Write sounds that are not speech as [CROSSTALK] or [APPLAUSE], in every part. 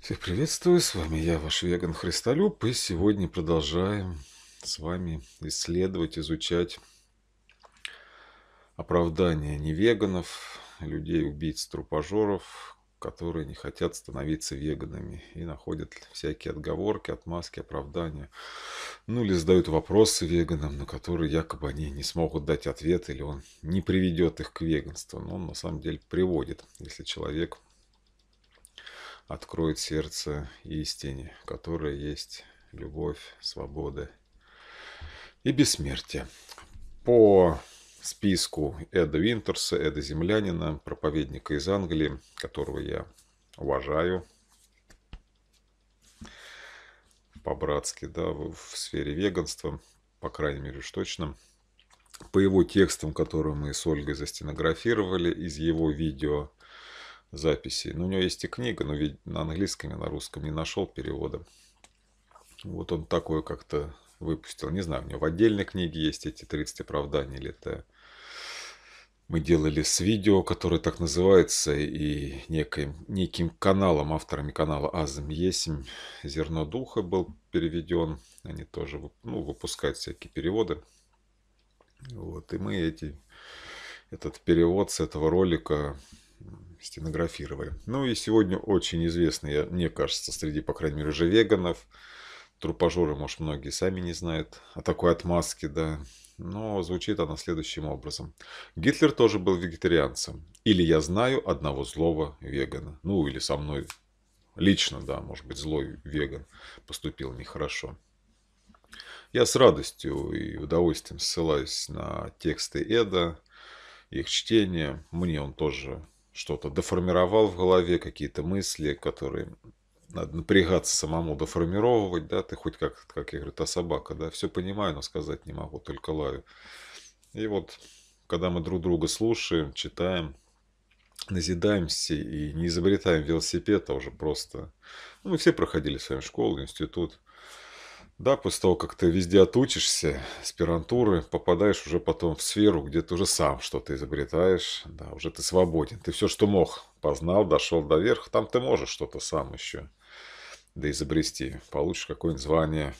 Всех приветствую, с вами я, ваш веган Христолюб, и сегодня продолжаем с вами исследовать, изучать оправдания невеганов, людей, убийц, трупажеров, которые не хотят становиться веганами и находят всякие отговорки, отмазки, оправдания. Ну или задают вопросы веганам, на которые якобы они не смогут дать ответ или он не приведет их к веганству. Но он на самом деле приводит, если человек откроет сердце истине, которая есть любовь, свобода и бессмертие. По списку Эда Винтерса, Эда Землянина, проповедника из Англии, которого я уважаю по-братски, да, в сфере веганства, по крайней мере уж точно. По его текстам, которые мы с Ольгой застенографировали, из его видео записей. Но ну, у него есть и книга, но ведь на английском и на русском не нашел перевода. Вот он такое как-то выпустил. Не знаю, у него в отдельной книге есть эти 30 оправданий или это мы делали с видео, которое так называется, и неким, неким каналом, авторами канала Азам Есим, «Зерно духа» был переведен. Они тоже ну, выпускают всякие переводы. Вот, и мы эти, этот перевод с этого ролика стенографировали. Ну и сегодня очень известный, мне кажется, среди, по крайней мере, уже веганов, трупажоры, может, многие сами не знают о такой отмазке, да. Но звучит она следующим образом. Гитлер тоже был вегетарианцем. Или я знаю одного злого вегана. Ну, или со мной лично, да, может быть, злой веган поступил нехорошо. Я с радостью и удовольствием ссылаюсь на тексты Эда, их чтение. Мне он тоже что-то доформировал в голове, какие-то мысли, которые надо напрягаться самому доформировывать, да, ты хоть как, как я говорю, та собака, да, все понимаю, но сказать не могу, только лаю. И вот, когда мы друг друга слушаем, читаем, назидаемся и не изобретаем велосипед, а уже просто... Ну, мы все проходили с вами школу, институт. Да, после того, как ты везде отучишься, аспирантуры, попадаешь уже потом в сферу, где ты уже сам что-то изобретаешь, да, уже ты свободен. Ты все, что мог, познал, дошел до верха, там ты можешь что-то сам еще да изобрести. Получишь какое-нибудь звание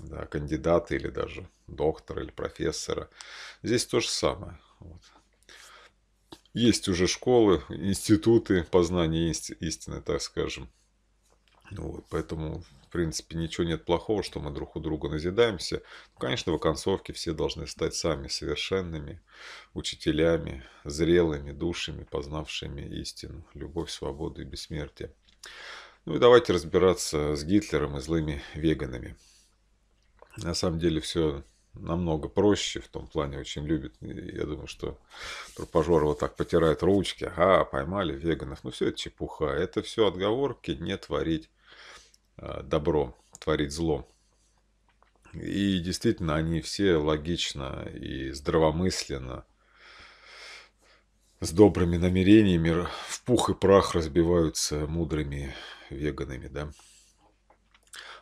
да, кандидата или даже доктора или профессора. Здесь то же самое. Вот. Есть уже школы, институты познания истины, так скажем. ну Вот, поэтому принципе, ничего нет плохого, что мы друг у друга назидаемся. Ну, конечно, в оконцовке все должны стать сами совершенными, учителями, зрелыми душами, познавшими истину, любовь, свободу и бессмертие. Ну и давайте разбираться с Гитлером и злыми веганами. На самом деле все намного проще, в том плане очень любит. Я думаю, что Пропажор вот так потирает ручки. Ага, поймали веганов. Ну, все это чепуха. Это все отговорки не творить Э, добро, творить зло. И действительно, они все логично и здравомысленно, с добрыми намерениями в пух и прах разбиваются мудрыми веганами, да.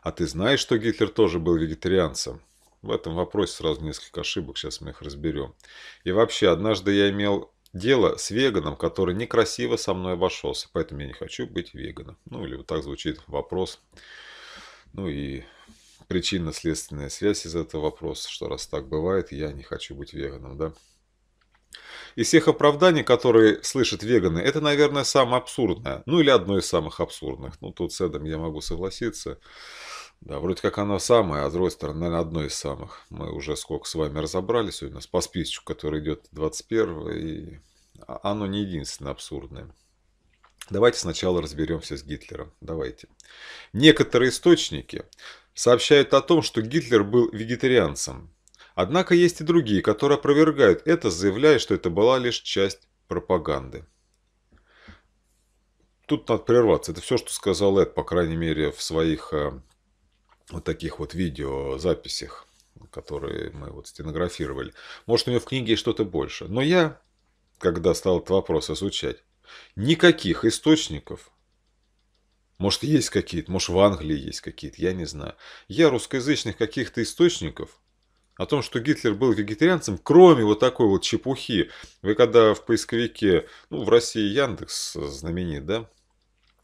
А ты знаешь, что Гитлер тоже был вегетарианцем? В этом вопросе сразу несколько ошибок, сейчас мы их разберем. И вообще, однажды я имел Дело с веганом, который некрасиво со мной обошелся, поэтому я не хочу быть веганом. Ну, или вот так звучит вопрос. Ну и причинно-следственная связь из этого вопроса, что раз так бывает, я не хочу быть веганом, да. Из всех оправданий, которые слышат веганы, это, наверное, самое абсурдное. Ну, или одно из самых абсурдных. Ну, тут с Эдом я могу согласиться. Да, вроде как она самая, а с другой стороны, наверное, одной из самых. Мы уже сколько с вами разобрались, у нас по списку, который идет 21 и а, оно не единственное абсурдное. Давайте сначала разберемся с Гитлером. Давайте. Некоторые источники сообщают о том, что Гитлер был вегетарианцем. Однако есть и другие, которые опровергают это, заявляя, что это была лишь часть пропаганды. Тут надо прерваться. Это все, что сказал Эд, по крайней мере, в своих э, вот таких вот видеозаписях, которые мы вот стенографировали. Может, у него в книге есть что-то больше. Но я, когда стал этот вопрос изучать, никаких источников может, есть какие-то, может, в Англии есть какие-то, я не знаю. Я русскоязычных каких-то источников о том, что Гитлер был вегетарианцем, кроме вот такой вот чепухи. Вы когда в поисковике, ну, в России Яндекс знаменит, да,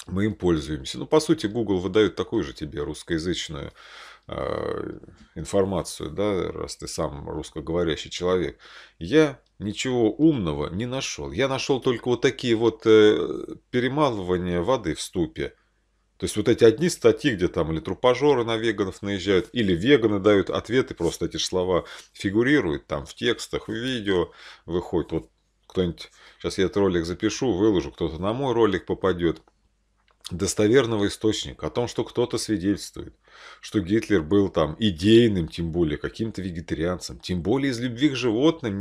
мы им пользуемся. Ну, по сути, Google выдает такую же тебе русскоязычную э, информацию, да, раз ты сам русскоговорящий человек. Я ничего умного не нашел. Я нашел только вот такие вот э, перемалывания воды в ступе. То есть вот эти одни статьи, где там или трупожоры на веганов наезжают, или веганы дают ответы, просто эти же слова фигурируют там в текстах, в видео выходит. Вот кто-нибудь, сейчас я этот ролик запишу, выложу, кто-то на мой ролик попадет достоверного источника о том, что кто-то свидетельствует, что Гитлер был там идейным, тем более каким-то вегетарианцем, тем более из любви к животным.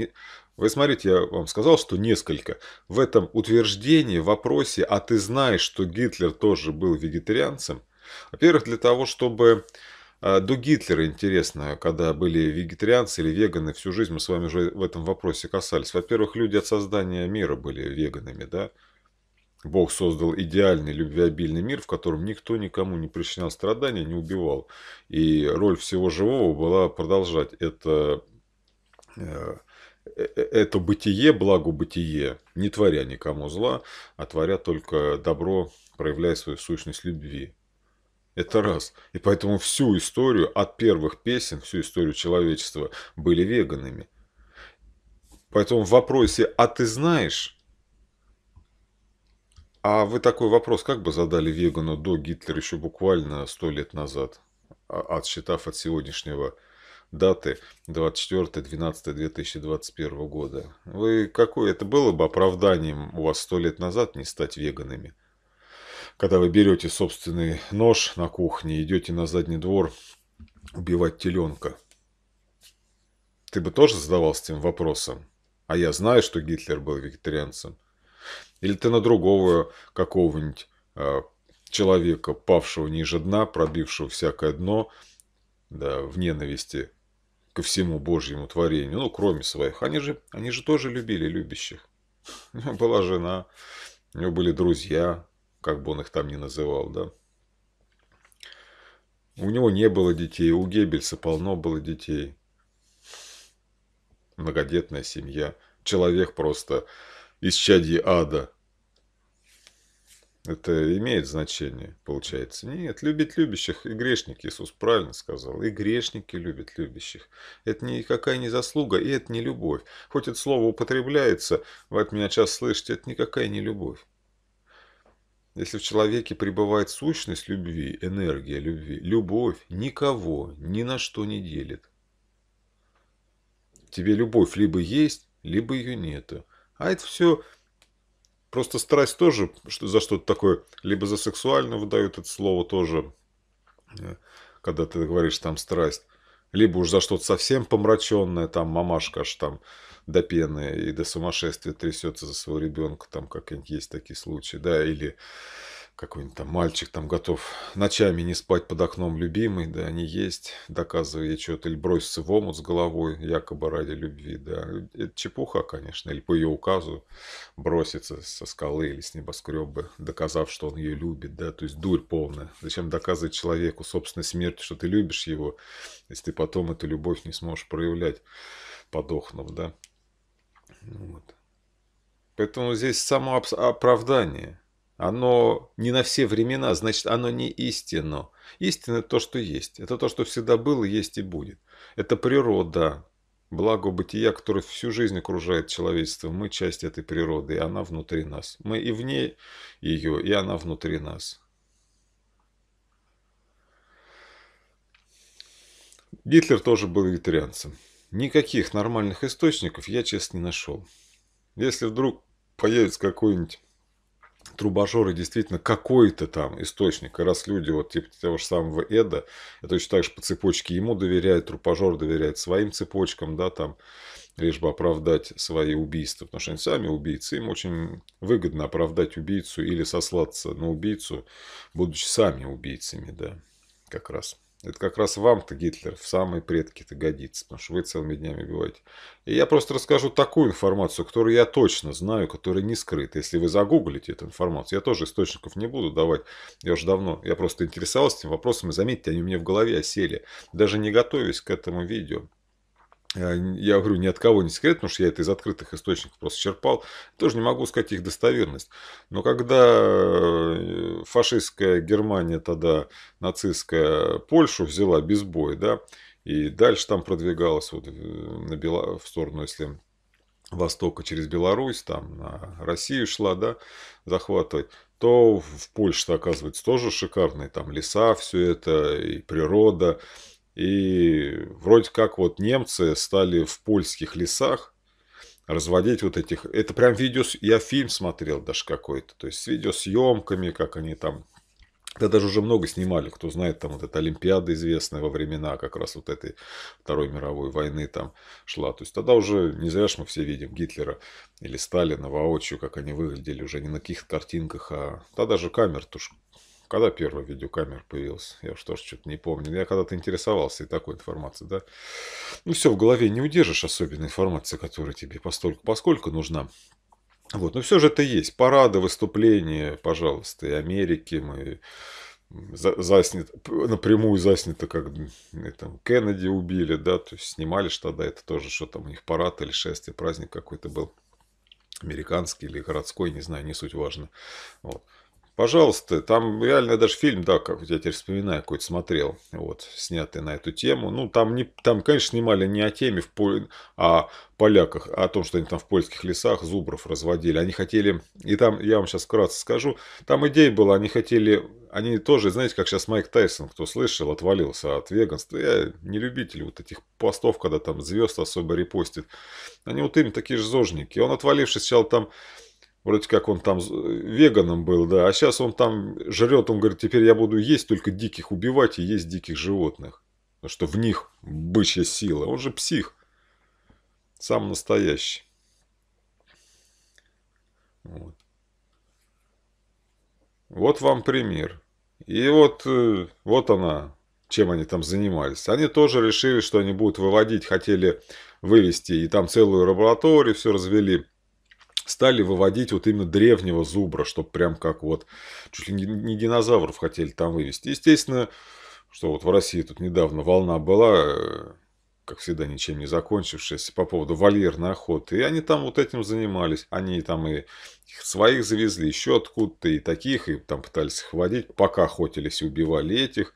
Вы смотрите, я вам сказал, что несколько. В этом утверждении, в вопросе, а ты знаешь, что Гитлер тоже был вегетарианцем? Во-первых, для того, чтобы а, до Гитлера, интересно, когда были вегетарианцы или веганы, всю жизнь мы с вами уже в этом вопросе касались. Во-первых, люди от создания мира были веганами, да? Бог создал идеальный любвеобильный мир, в котором никто никому не причинял страдания, не убивал. И роль всего живого была продолжать это, э, э, э, это бытие, благо бытие, не творя никому зла, а творя только добро, проявляя свою сущность любви. Это раз. И поэтому всю историю, от первых песен, всю историю человечества были веганами. Поэтому в вопросе «а ты знаешь?» А вы такой вопрос как бы задали Вегану до Гитлера еще буквально сто лет назад, а, отсчитав от сегодняшнего даты 24-12-2021 года. Вы какое это было бы оправданием у вас сто лет назад не стать веганами? Когда вы берете собственный нож на кухне идете на задний двор убивать теленка. Ты бы тоже задавался этим вопросом? А я знаю, что Гитлер был вегетарианцем. Или ты на другого какого-нибудь э, человека, павшего ниже дна, пробившего всякое дно, да, в ненависти ко всему Божьему творению, ну, кроме своих. Они же, они же тоже любили любящих. [LAUGHS] У него была жена, у него были друзья, как бы он их там ни называл, да. У него не было детей, у Геббельса полно было детей. Многодетная семья. Человек просто исчадье ада. Это имеет значение, получается. Нет, любит любящих и грешник, Иисус правильно сказал. И грешники любят любящих. Это никакая не заслуга, и это не любовь. Хоть это слово употребляется, вы от меня часто слышите, это никакая не любовь. Если в человеке пребывает сущность любви, энергия любви, любовь никого ни на что не делит. Тебе любовь либо есть, либо ее нету. А это все просто страсть тоже что, за что-то такое. Либо за сексуальную выдают это слово тоже, э, когда ты говоришь там страсть. Либо уж за что-то совсем помраченное, там мамашка аж там до пены и до сумасшествия трясется за своего ребенка, там как-нибудь есть такие случаи, да, или какой-нибудь там мальчик там готов ночами не спать под окном любимый, да, не есть, доказывая ей что-то, или броситься в омут с головой, якобы ради любви, да. Это чепуха, конечно, или по ее указу броситься со скалы или с небоскреба, доказав, что он ее любит, да, то есть дурь полная. Зачем доказывать человеку собственной смерти что ты любишь его, если ты потом эту любовь не сможешь проявлять, подохнув, да. Вот. Поэтому здесь самооправдание – оно не на все времена, значит, оно не истинно. Истина – то, что есть. Это то, что всегда было, есть и будет. Это природа, благо бытия, которое всю жизнь окружает человечество. Мы часть этой природы, и она внутри нас. Мы и вне ее, и она внутри нас. Гитлер тоже был вегетарианцем. Никаких нормальных источников я, честно, не нашел. Если вдруг появится какой-нибудь трубажоры действительно какой-то там источник. И раз люди вот типа того же самого Эда, точно так же по цепочке ему доверяют, трубажор доверяет своим цепочкам, да, там, лишь бы оправдать свои убийства, потому что они сами убийцы, им очень выгодно оправдать убийцу или сослаться на убийцу, будучи сами убийцами, да, как раз. Это как раз вам-то, Гитлер, в самые предки-то годится, потому что вы целыми днями биваете. И я просто расскажу такую информацию, которую я точно знаю, которая не скрыта. Если вы загуглите эту информацию, я тоже источников не буду давать. Я уже давно, я просто интересовался этим вопросом, и заметьте, они у меня в голове осели. Даже не готовясь к этому видео. Э, я говорю, ни от кого не секрет, потому что я это из открытых источников просто черпал, тоже не могу сказать их достоверность. Но когда э, фашистская Германия тогда, нацистская Польшу взяла без боя, да, и дальше там продвигалась вот э, на Бела... в сторону, если Востока через Беларусь, там на Россию шла, да, захватывать, то в Польше, -то, оказывается, тоже шикарные там леса, все это, и природа, и вроде как вот немцы стали в польских лесах разводить вот этих... Это прям видео... Я фильм смотрел даже какой-то. То есть с видеосъемками, как они там... Да даже уже много снимали, кто знает, там вот эта Олимпиада известная во времена как раз вот этой Второй мировой войны там шла. То есть тогда уже не зря мы все видим Гитлера или Сталина воочию, как они выглядели уже не на каких картинках, а тогда же камер, то когда первая видеокамера появилась? Я уж тоже что-то не помню. Я когда-то интересовался и такой информацией, да. Ну, все, в голове не удержишь особенно информация, которая тебе постольку, поскольку нужна. Вот, но все же это есть. Парады, выступления, пожалуйста, и Америки мы за, заснято, напрямую заснято, как там, Кеннеди убили, да, то есть снимали что тогда, это тоже что там у них парад или шествие, праздник какой-то был, американский или городской, не знаю, не суть важно. Вот. Пожалуйста, там реально даже фильм, да, как я теперь вспоминаю, какой-то смотрел, вот, снятый на эту тему. Ну, там, не, там конечно, снимали не о теме, в поле, а поляках, а о том, что они там в польских лесах зубров разводили. Они хотели, и там, я вам сейчас вкратце скажу, там идея была, они хотели, они тоже, знаете, как сейчас Майк Тайсон, кто слышал, отвалился от веганства. Я не любитель вот этих постов, когда там звезд особо репостит. Они вот им такие же зожники. Он, отвалившись, сначала там Вроде как он там веганом был, да, а сейчас он там жрет, он говорит, теперь я буду есть только диких убивать и есть диких животных. Потому что в них бычья сила. Он же псих. Сам настоящий. Вот, вот вам пример. И вот, э, вот она, чем они там занимались. Они тоже решили, что они будут выводить, хотели вывести, и там целую лабораторию все развели стали выводить вот именно древнего зубра, чтобы прям как вот чуть ли не динозавров хотели там вывести. Естественно, что вот в России тут недавно волна была, э, как всегда, ничем не закончившаяся по поводу вольерной охоты. И они там вот этим занимались. Они там и своих завезли, еще откуда-то, и таких, и там пытались их водить, пока охотились и убивали этих.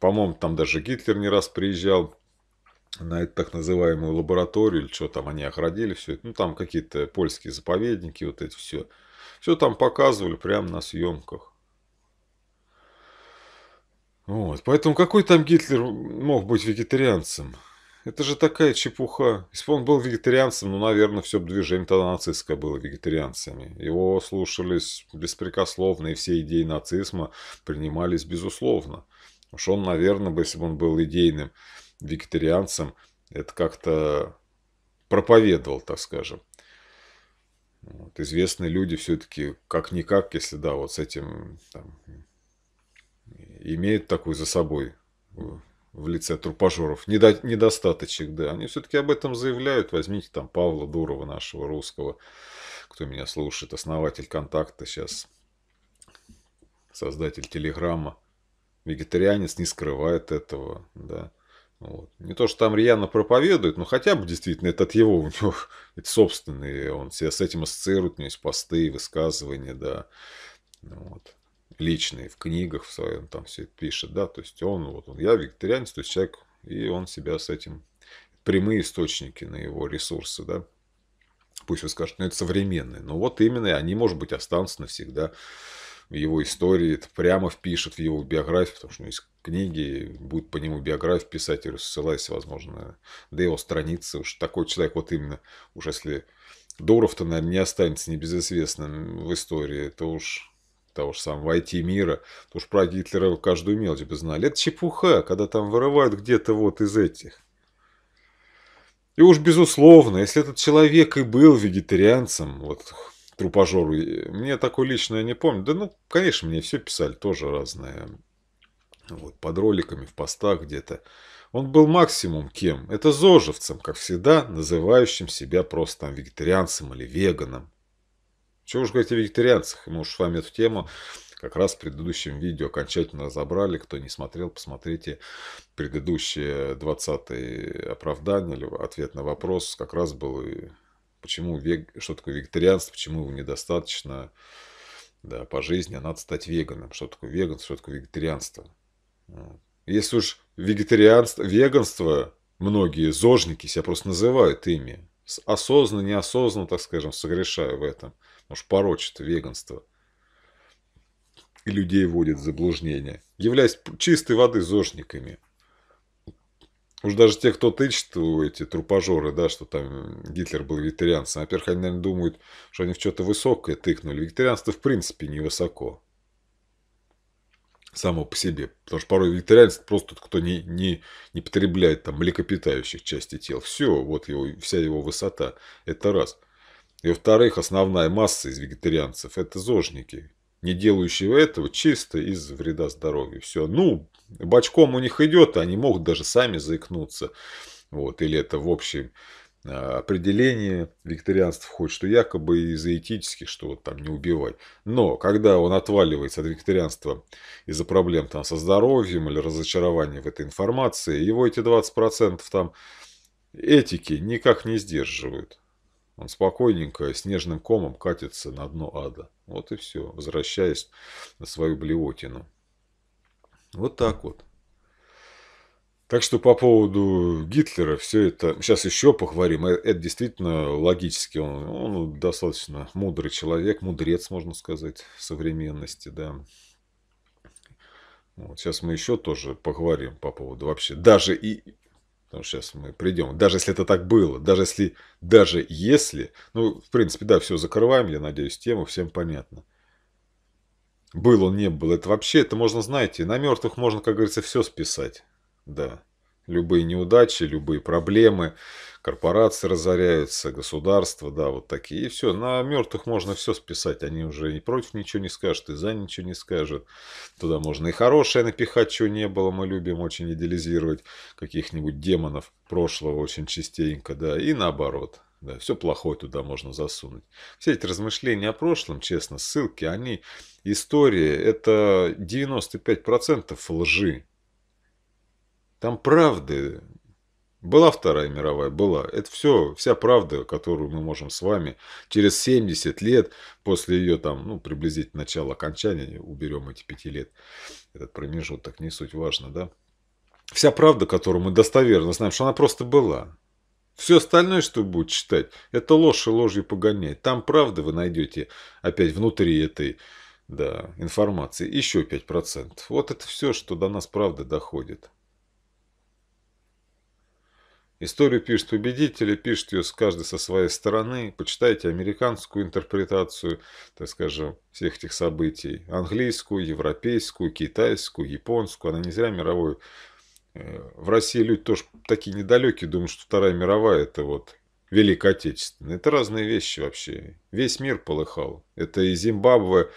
По-моему, там даже Гитлер не раз приезжал на эту так называемую лабораторию, или что там они охранили все это. Ну, там какие-то польские заповедники, вот это все. Все там показывали прямо на съемках. Вот. Поэтому какой там Гитлер мог быть вегетарианцем? Это же такая чепуха. Если бы он был вегетарианцем, ну, наверное, все движение тогда нацистское было вегетарианцами. Его слушались беспрекословно, и все идеи нацизма принимались безусловно. Уж он, наверное, бы, если бы он был идейным вегетарианцем, это как-то проповедовал, так скажем. Вот, известные люди все-таки как-никак, если да, вот с этим там, имеют такую за собой э, в лице трупажеров, недо, недостаточек, да, они все-таки об этом заявляют. Возьмите там Павла Дурова, нашего русского, кто меня слушает, основатель контакта сейчас, создатель телеграма вегетарианец, не скрывает этого, да. Вот. Не то, что там Рьяно проповедует, но хотя бы действительно это от его, у него это [LAUGHS] собственные, он себя с этим ассоциирует, у него есть посты, высказывания, да, вот. личные, в книгах в своем там все это пишет, да, то есть он, вот он, я вегетарианец, то есть человек, и он себя с этим, прямые источники на его ресурсы, да, пусть вы скажете, ну это современные, но вот именно они, может быть, останутся навсегда, его истории, это прямо впишет в его биографию, потому что есть книги будет по нему биографию писать и рассылаясь, возможно, до его страницы. Уж такой человек вот именно, уж если Дуров-то, наверное, не останется небезызвестным в истории, то уж того же самого IT-мира, то уж про Гитлера каждую мелочь бы знали. Это чепуха, когда там вырывают где-то вот из этих. И уж безусловно, если этот человек и был вегетарианцем, вот трупожоры. Мне такое лично я не помню. Да, ну, конечно, мне все писали тоже разное. Вот, под роликами, в постах где-то. Он был максимум кем? Это зожевцем, как всегда, называющим себя просто там вегетарианцем или веганом. Чего уж говорить о вегетарианцах, мы уж с вами эту тему как раз в предыдущем видео окончательно разобрали. Кто не смотрел, посмотрите предыдущее 20 оправдание или ответ на вопрос. Как раз был и почему вег... что такое вегетарианство, почему его недостаточно да, по жизни, а надо стать веганом. Что такое веганство, что такое вегетарианство. Если уж вегетарианство, веганство, многие зожники себя просто называют ими. Осознанно, неосознанно, так скажем, согрешаю в этом. Может, порочит веганство. И людей вводит в заблуждение. Являясь чистой воды зожниками – Уж даже те, кто тычет, эти трупожоры, да, что там Гитлер был вегетарианцем, во-первых, они, наверное, думают, что они в что-то высокое тыкнули. Вегетарианство, в принципе, невысоко. Само по себе. Потому что порой вегетарианец просто кто не, не, не потребляет там млекопитающих части тел. Все, вот его, вся его высота. Это раз. И во-вторых, основная масса из вегетарианцев – это зожники не делающего этого, чисто из вреда здоровью. Все, ну, бочком у них идет, они могут даже сами заикнуться. Вот, или это в общем а, определение викторианства входит, что якобы из за этических, что вот там не убивай. Но когда он отваливается от викторианства из-за проблем там со здоровьем или разочарования в этой информации, его эти 20% там этики никак не сдерживают. Он спокойненько, снежным комом катится на дно ада. Вот и все, возвращаясь на свою блевотину. Вот так вот. Так что по поводу Гитлера все это... Сейчас еще поговорим. Э, это действительно логически. Он, он достаточно мудрый человек, мудрец, можно сказать, в современности. Да. Вот, сейчас мы еще тоже поговорим по поводу вообще даже и Потому что сейчас мы придем. Даже если это так было, даже если, даже если, ну, в принципе, да, все закрываем, я надеюсь, тему, всем понятно. Был он, не был, это вообще, это можно, знаете, на мертвых можно, как говорится, все списать. Да, любые неудачи, любые проблемы, корпорации разоряются, государства, да, вот такие. И все, на мертвых можно все списать. Они уже и против ничего не скажут, и за ничего не скажут. Туда можно и хорошее напихать, чего не было. Мы любим очень идеализировать каких-нибудь демонов прошлого очень частенько, да, и наоборот. Да, все плохое туда можно засунуть. Все эти размышления о прошлом, честно, ссылки, они, истории, это 95% лжи. Там правды была Вторая мировая, была. Это все, вся правда, которую мы можем с вами через 70 лет, после ее там, ну, приблизительно начала окончания, уберем эти 5 лет, этот промежуток, не суть важно, да? Вся правда, которую мы достоверно знаем, что она просто была. Все остальное, что будет читать, это ложь и ложью погонять. Там правда вы найдете опять внутри этой да, информации еще 5%. Вот это все, что до нас правда доходит. Историю пишут победители, пишут ее каждый со своей стороны. Почитайте американскую интерпретацию, так скажем, всех этих событий. Английскую, европейскую, китайскую, японскую. Она не зря мировой. Э, в России люди тоже такие недалекие, думают, что Вторая мировая это вот Великая Отечественная. Это разные вещи вообще. Весь мир полыхал. Это и Зимбабве,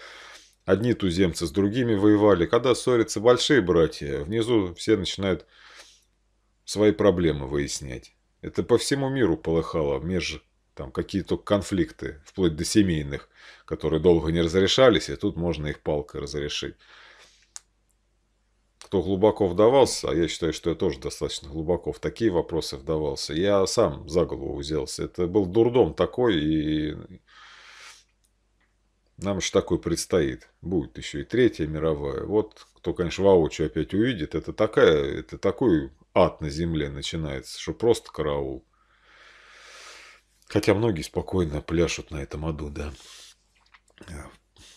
одни туземцы с другими воевали. Когда ссорятся большие братья, внизу все начинают свои проблемы выяснять. Это по всему миру полыхало, меж там какие-то конфликты, вплоть до семейных, которые долго не разрешались, и тут можно их палкой разрешить. Кто глубоко вдавался, а я считаю, что я тоже достаточно глубоко в такие вопросы вдавался, я сам за голову взялся. Это был дурдом такой, и нам еще такой предстоит. Будет еще и Третья мировая. Вот кто, конечно, воочию опять увидит, это, такая, это такой ад на земле начинается, что просто караул. Хотя многие спокойно пляшут на этом аду, да. Э,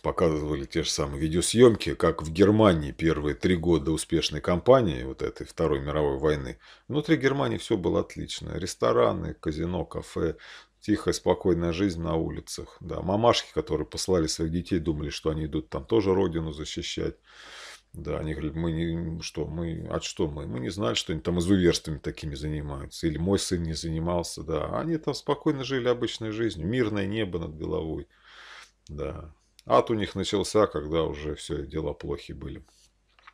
показывали те же самые видеосъемки, как в Германии первые три года успешной кампании, вот этой Второй мировой войны. Внутри Германии все было отлично. Рестораны, казино, кафе, тихая, спокойная жизнь на улицах. Да, мамашки, которые послали своих детей, думали, что они идут там тоже родину защищать. Да, они говорили, мы не, что, мы, а что мы? Мы не знали, что они там изуверствами такими занимаются. Или мой сын не занимался, да. Они там спокойно жили обычной жизнью. Мирное небо над головой. Да. Ад у них начался, когда уже все дела плохи были.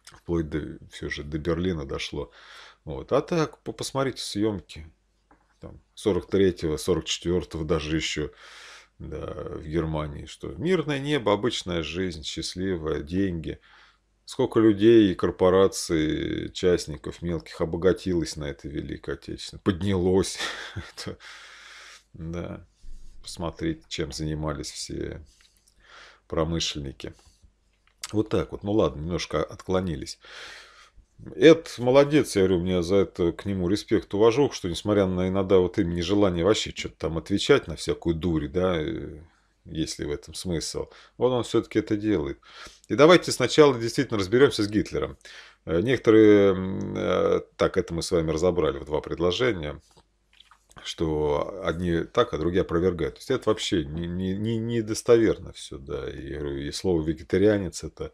Вплоть до, все же до Берлина дошло. Вот. А так, посмотрите съемки. Там, 43-го, 44-го даже еще да, в Германии. Что мирное небо, обычная жизнь, счастливая, деньги – Сколько людей, и корпораций, частников мелких обогатилось на этой Великой Отечественной, поднялось. [LAUGHS] Это, да, посмотреть, чем занимались все промышленники. Вот так вот. Ну ладно, немножко отклонились. Эд молодец, я говорю, у меня за это к нему респект, уважок, что несмотря на иногда вот им нежелание вообще что-то там отвечать на всякую дурь, да, если в этом смысл, вот он все-таки это делает. И давайте сначала действительно разберемся с Гитлером. Э, некоторые, э, так, это мы с вами разобрали в два предложения, что одни так, а другие опровергают. То есть это вообще недостоверно не, не, достоверно все, да. И, и слово вегетарианец это.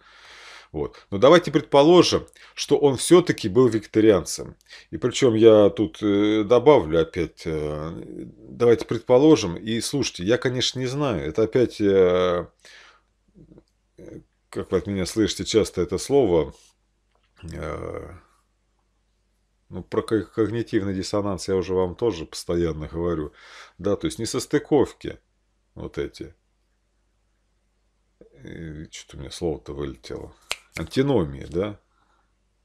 Вот. Но давайте предположим, что он все-таки был вегетарианцем. И причем я тут э, добавлю опять, давайте предположим, и слушайте, я, конечно, не знаю, это опять как вы от меня слышите часто это слово, э, ну, про когнитивный диссонанс я уже вам тоже постоянно говорю. Да, то есть не несостыковки вот эти. Что-то у меня слово-то вылетело. Антиномии, да?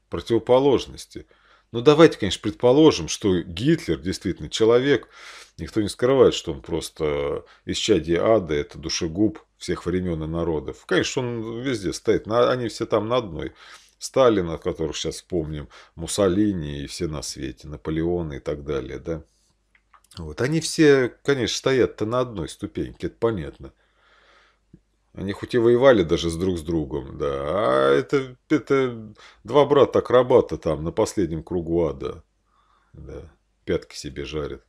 Противоположности. Ну, давайте, конечно, предположим, что Гитлер действительно человек. Никто не скрывает, что он просто из чади ада, это душегуб, всех времен и народов. Конечно, он везде стоит, они все там на одной. Сталина, которых сейчас вспомним, Муссолини и все на свете, Наполеона и так далее, да. Вот. Они все, конечно, стоят-то на одной ступеньке, это понятно. Они хоть и воевали даже с друг с другом, да, а это, это два брата-акробата там на последнем кругу ада, да, пятки себе жарят.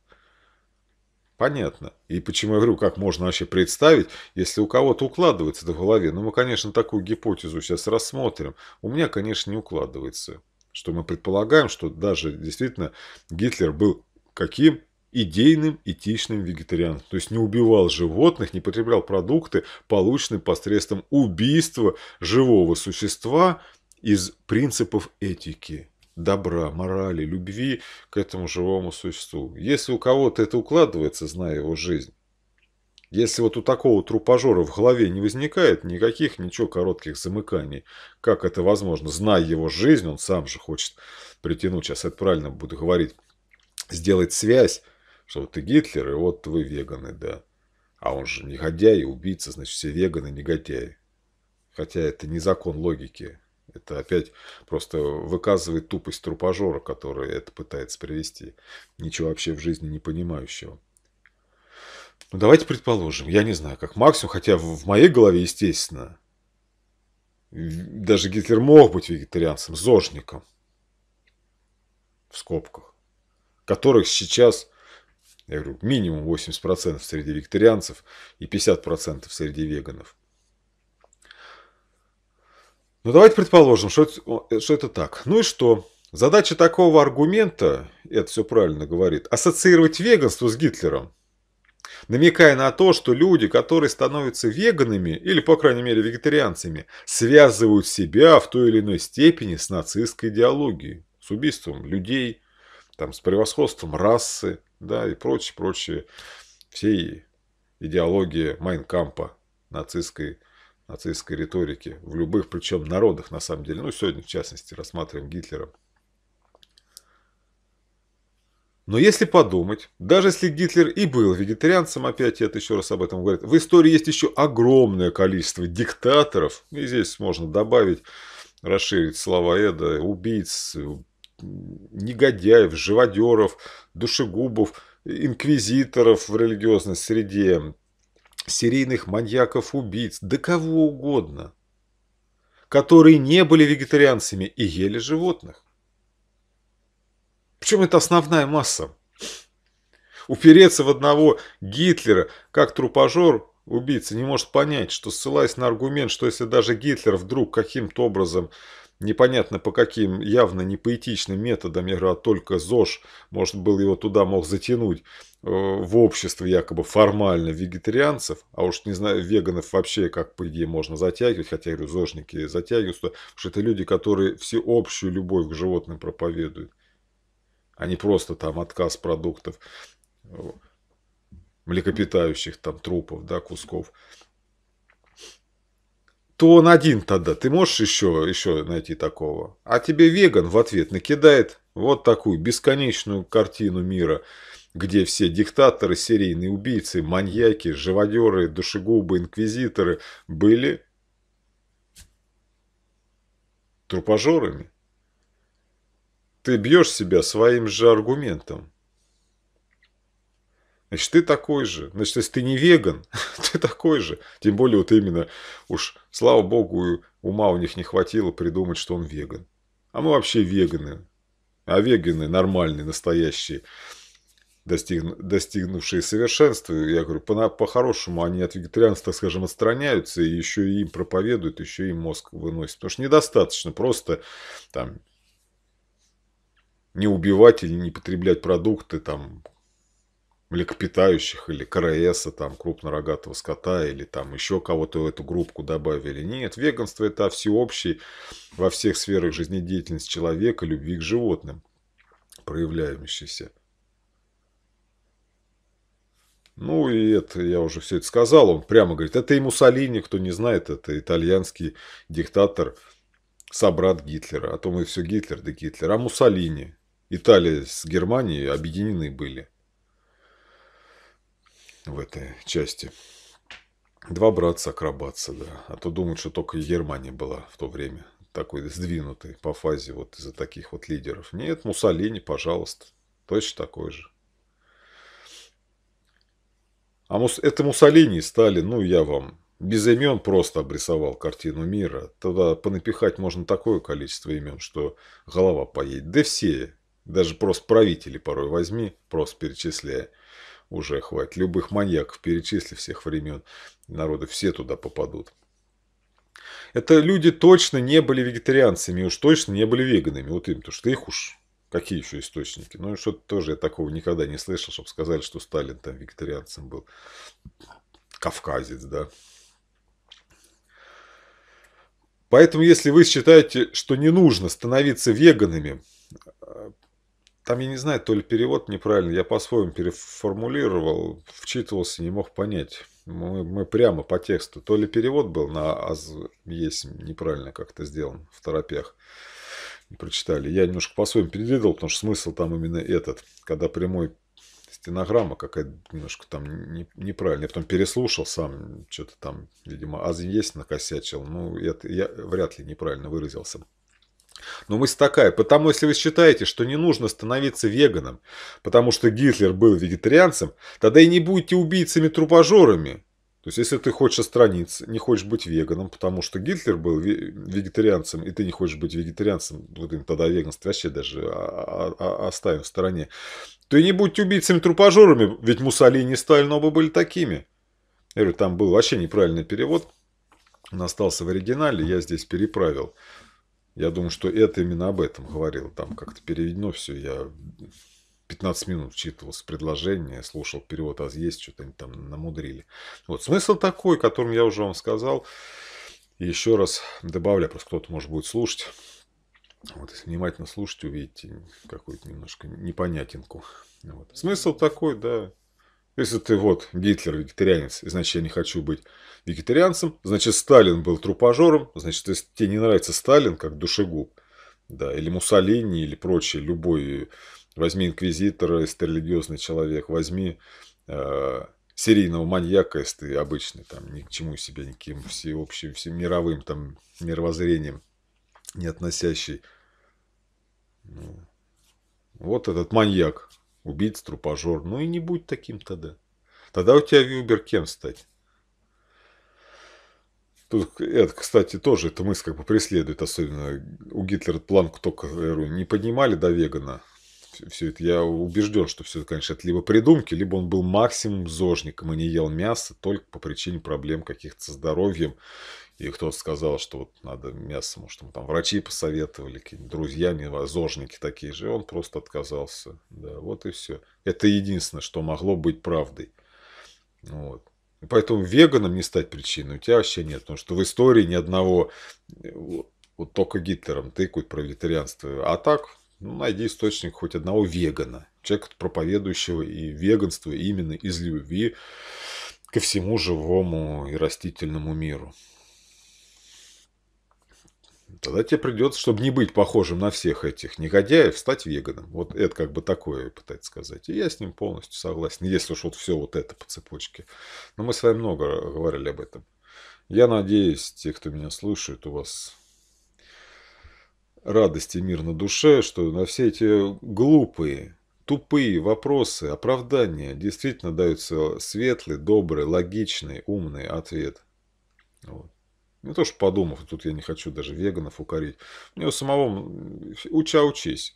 Понятно. И почему я говорю, как можно вообще представить, если у кого-то укладывается это в голове? Ну, мы, конечно, такую гипотезу сейчас рассмотрим. У меня, конечно, не укладывается. Что мы предполагаем, что даже действительно Гитлер был каким? идейным этичным вегетарианцем. То есть не убивал животных, не потреблял продукты, полученные посредством убийства живого существа из принципов этики добра, морали, любви к этому живому существу. Если у кого-то это укладывается, зная его жизнь, если вот у такого трупажора в голове не возникает никаких ничего коротких замыканий, как это возможно, зная его жизнь, он сам же хочет притянуть, сейчас это правильно буду говорить, сделать связь, что вот ты Гитлер, и вот вы веганы, да. А он же негодяй, убийца, значит, все веганы негодяи. Хотя это не закон логики. Это опять просто выказывает тупость трупажора, который это пытается привести. Ничего вообще в жизни не понимающего. Ну, давайте предположим, я не знаю, как максимум, хотя в моей голове, естественно, даже Гитлер мог быть вегетарианцем, зожником, в скобках, которых сейчас, я говорю, минимум 80% среди вегетарианцев и 50% среди веганов. Но ну, давайте предположим, что это, э, что это так. Ну и что? Задача такого аргумента, это все правильно говорит, ассоциировать веганство с Гитлером. Намекая на то, что люди, которые становятся веганами или, по крайней мере, вегетарианцами, связывают себя в той или иной степени с нацистской идеологией, с убийством людей, там, с превосходством расы да, и прочее, прочее, всей идеологии Майнкампа нацистской нацистской риторики в любых, причем народах на самом деле. Ну, сегодня, в частности, рассматриваем Гитлера. Но если подумать, даже если Гитлер и был вегетарианцем, опять я это еще раз об этом говорю, в истории есть еще огромное количество диктаторов, и здесь можно добавить, расширить слова Эда, убийц, негодяев, живодеров, душегубов, инквизиторов в религиозной среде, серийных маньяков-убийц, да кого угодно, которые не были вегетарианцами и ели животных. Причем это основная масса. Упереться в одного Гитлера, как трупажер, убийца не может понять, что ссылаясь на аргумент, что если даже Гитлер вдруг каким-то образом Непонятно по каким явно не поэтичным методам, я говорю, а только ЗОЖ, может, был его туда мог затянуть э, в общество якобы формально вегетарианцев, а уж не знаю, веганов вообще как по идее можно затягивать, хотя, я говорю, ЗОЖники затягиваются, потому что это люди, которые всеобщую любовь к животным проповедуют, а не просто там отказ продуктов э, млекопитающих, там трупов, да, кусков то он один тогда. Ты можешь еще, еще найти такого? А тебе веган в ответ накидает вот такую бесконечную картину мира, где все диктаторы, серийные убийцы, маньяки, живодеры, душегубы, инквизиторы были трупожорами. Ты бьешь себя своим же аргументом. Значит, ты такой же. Значит, если ты не веган, [LAUGHS] ты такой же. Тем более, вот именно уж, слава богу, ума у них не хватило придумать, что он веган. А мы вообще веганы. А веганы нормальные, настоящие, достиг, достигнувшие совершенства. Я говорю, по-хорошему, по они от вегетарианства, скажем, отстраняются, и еще и им проповедуют, еще и мозг выносят. Потому что недостаточно просто там не убивать или не потреблять продукты, там, млекопитающих или КРСа, там, крупнорогатого скота или там еще кого-то в эту группку добавили. Нет, веганство это всеобщий во всех сферах жизнедеятельности человека, любви к животным, проявляющийся. Ну и это, я уже все это сказал, он прямо говорит, это и Муссолини, кто не знает, это итальянский диктатор, собрат Гитлера. А то мы все Гитлер да Гитлер. А Муссолини, Италия с Германией объединены были в этой части. Два братца-акробатца, да. А то думают, что только Германия была в то время такой сдвинутый по фазе вот из-за таких вот лидеров. Нет, Муссолини, пожалуйста, точно такой же. А Мус... это Муссолини и Сталин, ну я вам без имен просто обрисовал картину мира. Тогда понапихать можно такое количество имен, что голова поедет. Да все, даже просто правители порой возьми, просто перечисляя уже хватит. Любых маньяков перечисли всех времен народа, все туда попадут. Это люди точно не были вегетарианцами, уж точно не были веганами. Вот им, потому что их уж какие еще источники. Ну что-то тоже я такого никогда не слышал, чтобы сказали, что Сталин там вегетарианцем был. Кавказец, да. Поэтому, если вы считаете, что не нужно становиться веганами, там, я не знаю, то ли перевод неправильный, я по-своему переформулировал, вчитывался, не мог понять. Мы, мы прямо по тексту. То ли перевод был на аз есть неправильно как-то сделан в торопях. прочитали. Я немножко по-своему передал, потому что смысл там именно этот. Когда прямой стенограмма какая-то немножко там не, неправильная. Я потом переслушал сам, что-то там, видимо, аз есть накосячил. Ну, это я вряд ли неправильно выразился. Но ну, мысль такая, потому если вы считаете, что не нужно становиться веганом, потому что Гитлер был вегетарианцем, тогда и не будете убийцами трупожорами То есть, если ты хочешь отстраниться, не хочешь быть веганом, потому что Гитлер был вегетарианцем, и ты не хочешь быть вегетарианцем, вот им тогда веганство вообще даже а, а, а, оставим в стороне, то и не будьте убийцами трупожорами ведь Муссолини и Сталин оба были такими. Я говорю, там был вообще неправильный перевод, он остался в оригинале, я здесь переправил. Я думаю, что это именно об этом говорил. Там как-то переведено все. Я 15 минут вчитывался в предложение, слушал перевод, а есть что-то они там намудрили. Вот смысл такой, которым я уже вам сказал. еще раз добавлю, просто кто-то может будет слушать. Вот, если внимательно слушать, увидите какую-то немножко непонятинку. Вот. Смысл такой, да, если ты вот Гитлер, вегетарианец, и значит я не хочу быть вегетарианцем, значит Сталин был трупожором. значит если тебе не нравится Сталин как душегуб, да, или Муссолини, или прочее, любой, возьми инквизитора, если ты религиозный человек, возьми э, серийного маньяка, если ты обычный, там, ни к чему себе, никаким всеобщим, мировым там мировоззрением не относящий. Ну, вот этот маньяк, убить трупожор. Ну и не будь таким тогда. Тогда у тебя Вилбер кем стать? Тут, это, кстати, тоже эта мысль как бы преследует, особенно у Гитлера планку только не поднимали до Вегана. Все это я убежден, что все это, конечно, это либо придумки, либо он был максимум зожником и а не ел мясо только по причине проблем каких-то со здоровьем и кто сказал, что вот надо мясо, может, ему там врачи посоветовали, друзьями, зожники такие же, он просто отказался. Да, вот и все. Это единственное, что могло быть правдой. Вот. И поэтому веганом не стать причиной у тебя вообще нет, потому что в истории ни одного, э, вот только Гитлером тыкают про вегетарианство. А так, ну, найди источник хоть одного вегана, человека, проповедующего и веганство именно из любви ко всему живому и растительному миру. Тогда тебе придется, чтобы не быть похожим на всех этих негодяев, стать веганом. Вот это как бы такое пытается сказать. И я с ним полностью согласен, если уж вот все вот это по цепочке. Но мы с вами много говорили об этом. Я надеюсь, те, кто меня слушает, у вас радость и мир на душе, что на все эти глупые, тупые вопросы, оправдания действительно даются светлый, добрый, логичный, умный ответ. Вот не ну, то тоже подумав, тут я не хочу даже веганов укорить. Мне у самого уча учись.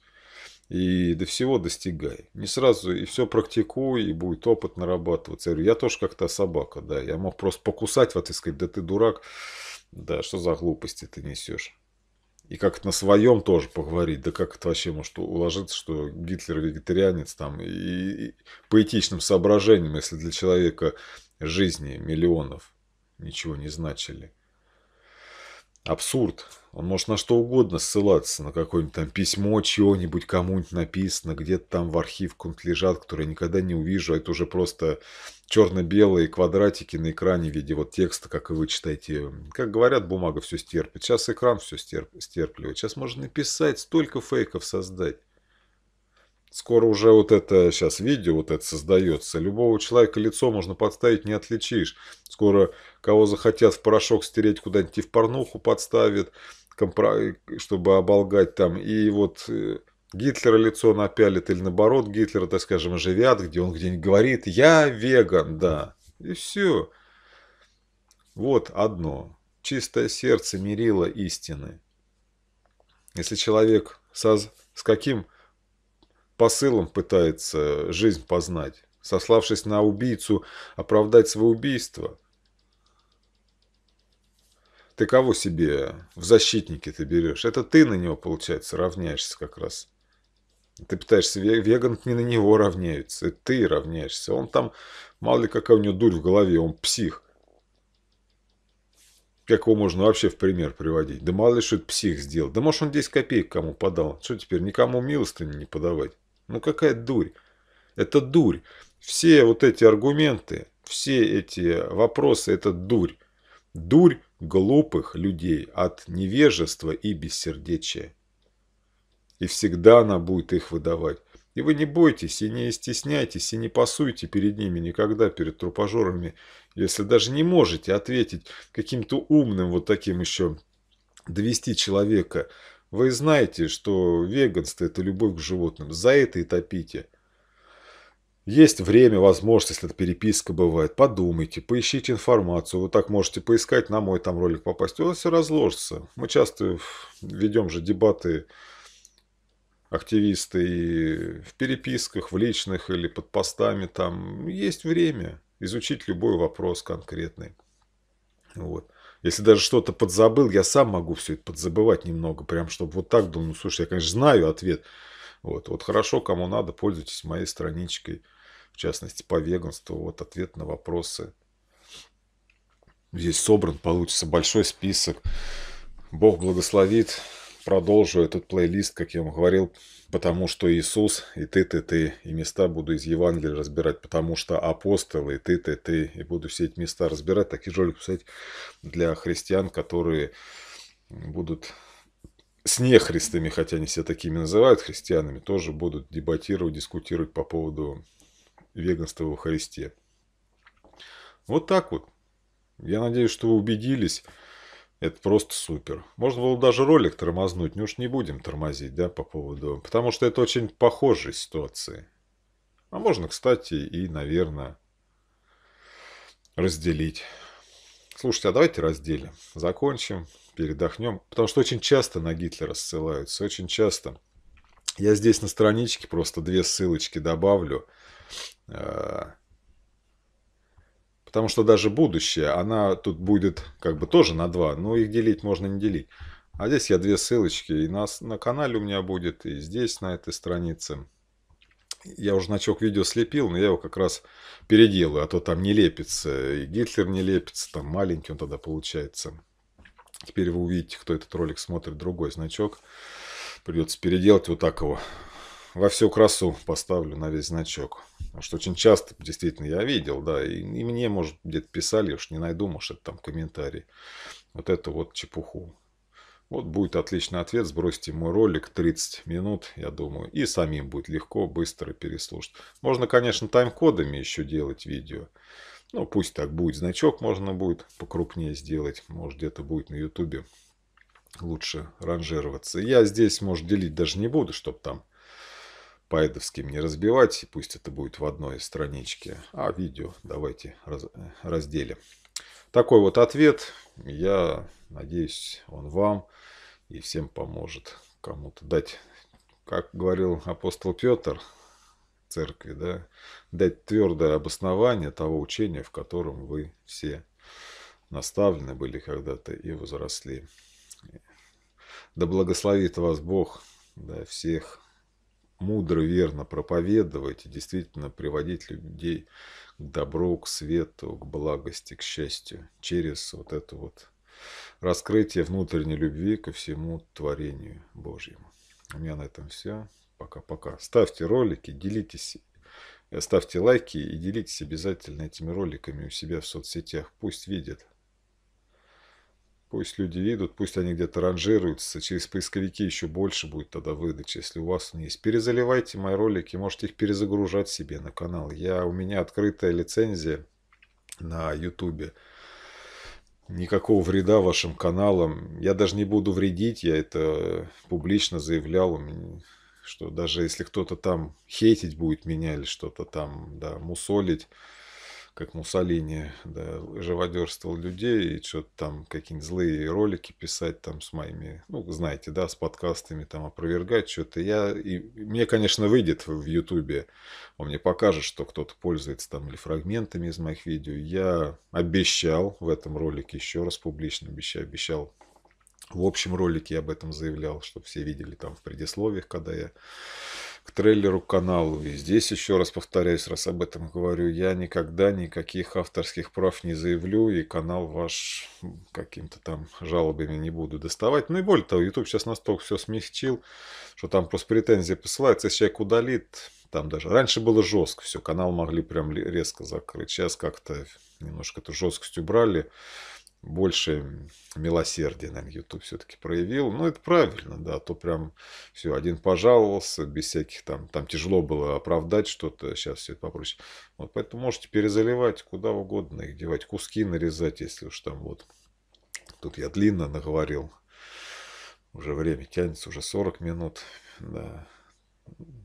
И до всего достигай. Не сразу и все практикуй, и будет опыт нарабатываться. Я говорю, я тоже как-то собака, да. Я мог просто покусать вот и сказать, да ты дурак, да, что за глупости ты несешь. И как на своем тоже поговорить, да как это вообще может уложиться, что Гитлер вегетарианец там, и, и по этичным соображениям, если для человека жизни миллионов ничего не значили абсурд. Он может на что угодно ссылаться, на какое-нибудь там письмо чего-нибудь кому-нибудь написано, где-то там в архив кунт лежат, которые я никогда не увижу, а это уже просто черно-белые квадратики на экране в виде вот текста, как и вы читаете. Как говорят, бумага все стерпит. Сейчас экран все стерп, стерпливает. Сейчас можно написать, столько фейков создать. Скоро уже вот это сейчас видео вот это создается. Любого человека лицо можно подставить, не отличишь. Скоро кого захотят в порошок стереть, куда-нибудь и в порнуху подставят, чтобы оболгать там. И вот э, Гитлера лицо напялит или наоборот Гитлера, так скажем, живят, где он где-нибудь говорит «Я веган», да. И все. Вот одно. Чистое сердце мерило истины. Если человек со, с каким посылом пытается жизнь познать, сославшись на убийцу, оправдать свое убийство. Ты кого себе в защитнике ты берешь? Это ты на него, получается, равняешься как раз. Ты пытаешься, веган не на него равняется, это ты равняешься. Он там, мало ли какая у него дурь в голове, он псих. Как его можно вообще в пример приводить? Да мало ли, что это псих сделал. Да может, он 10 копеек кому подал. Что теперь, никому милостыню не подавать? Ну какая дурь? Это дурь. Все вот эти аргументы, все эти вопросы – это дурь. Дурь глупых людей от невежества и бессердечия. И всегда она будет их выдавать. И вы не бойтесь, и не стесняйтесь, и не пасуйте перед ними никогда, перед трупожорами, если даже не можете ответить каким-то умным вот таким еще довести человека вы знаете, что веганство – это любовь к животным. За это и топите. Есть время, возможность, Это переписка бывает. Подумайте, поищите информацию. Вы так можете поискать, на мой там ролик попасть. У вас все разложится. Мы часто ведем же дебаты активисты и в переписках, в личных или под постами. Там есть время изучить любой вопрос конкретный. Вот. Если даже что-то подзабыл, я сам могу все это подзабывать немного, прям чтобы вот так думал, «Ну, слушай, я, конечно, знаю ответ. Вот, вот хорошо, кому надо, пользуйтесь моей страничкой, в частности, по веганству, вот ответ на вопросы. Здесь собран, получится большой список. Бог благословит продолжу этот плейлист, как я вам говорил, потому что Иисус и ты, ты, ты, и места буду из Евангелия разбирать, потому что апостолы и ты, ты, ты, и буду все эти места разбирать. Такие ролики писать для христиан, которые будут с нехристами, хотя они себя такими называют христианами, тоже будут дебатировать, дискутировать по поводу веганства в Евхаристии. Вот так вот. Я надеюсь, что вы убедились это просто супер. Можно было даже ролик тормознуть, но уж не будем тормозить, да, по поводу... Потому что это очень похожие ситуации. А можно, кстати, и, наверное, разделить. Слушайте, а давайте разделим. Закончим, передохнем. Потому что очень часто на Гитлера ссылаются, очень часто. Я здесь на страничке просто две ссылочки добавлю. А, Потому что даже будущее, она тут будет как бы тоже на два, но их делить можно не делить. А здесь я две ссылочки, и на, на канале у меня будет, и здесь на этой странице. Я уже значок видео слепил, но я его как раз переделаю, а то там не лепится, и Гитлер не лепится, там маленький он тогда получается. Теперь вы увидите, кто этот ролик смотрит, другой значок. Придется переделать вот так его во всю красу поставлю на весь значок. Потому что очень часто, действительно, я видел, да, и, и мне, может, где-то писали, уж не найду, может, это там комментарий. Вот это вот чепуху. Вот будет отличный ответ, сбросьте мой ролик 30 минут, я думаю, и самим будет легко, быстро переслушать. Можно, конечно, тайм-кодами еще делать видео. Ну, пусть так будет, значок можно будет покрупнее сделать, может, где-то будет на ютубе лучше ранжироваться. Я здесь, может, делить даже не буду, чтобы там паэдовским не разбивать, и пусть это будет в одной страничке, а видео давайте раз, разделим. Такой вот ответ, я надеюсь, он вам и всем поможет кому-то дать, как говорил апостол Петр, церкви, да, дать твердое обоснование того учения, в котором вы все наставлены были когда-то и возросли. Да благословит вас Бог, да, всех мудро, верно проповедовать и действительно приводить людей к добру, к свету, к благости, к счастью через вот это вот раскрытие внутренней любви ко всему творению Божьему. У меня на этом все. Пока-пока. Ставьте ролики, делитесь э, Ставьте лайки и делитесь обязательно этими роликами у себя в соцсетях. Пусть видят. Пусть люди видят, пусть они где-то ранжируются. Через поисковики еще больше будет тогда выдачи, если у вас не есть. Перезаливайте мои ролики, можете их перезагружать себе на канал. Я, у меня открытая лицензия на ютубе. Никакого вреда вашим каналам. Я даже не буду вредить, я это публично заявлял что даже если кто-то там хейтить будет меня или что-то там, да, мусолить, как Муссолини, да, живодерствовал людей и что-то там, какие-нибудь злые ролики писать там с моими, ну, знаете, да, с подкастами там опровергать что-то. Я, и мне, конечно, выйдет в Ютубе, он мне покажет, что кто-то пользуется там или фрагментами из моих видео. Я обещал в этом ролике, еще раз публично обещаю, обещал в общем ролике я об этом заявлял, чтобы все видели там в предисловиях, когда я к трейлеру каналу. И здесь еще раз повторяюсь, раз об этом говорю, я никогда никаких авторских прав не заявлю, и канал ваш каким-то там жалобами не буду доставать. Ну и более того, YouTube сейчас настолько все смягчил, что там просто претензии посылаются, если человек удалит, там даже. Раньше было жестко все, канал могли прям резко закрыть. Сейчас как-то немножко эту жесткость убрали больше милосердия, наверное, YouTube все-таки проявил. Ну, это правильно, да, а то прям все, один пожаловался, без всяких там, там тяжело было оправдать что-то, сейчас все это попроще. Вот, поэтому можете перезаливать куда угодно, их девать, куски нарезать, если уж там вот. Тут я длинно наговорил, уже время тянется, уже 40 минут, да.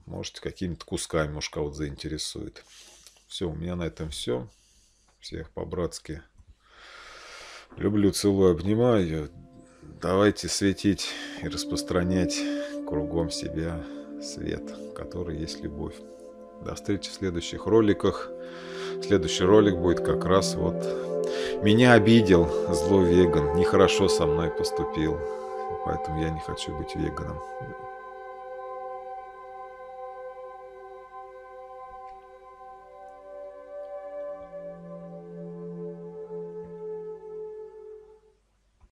Можете какими-то кусками, может, кого-то заинтересует. Все, у меня на этом все. Всех по-братски. Люблю, целую, обнимаю Давайте светить и распространять кругом себя свет, который есть любовь. До встречи в следующих роликах. Следующий ролик будет как раз вот «Меня обидел злой веган, нехорошо со мной поступил, поэтому я не хочу быть веганом».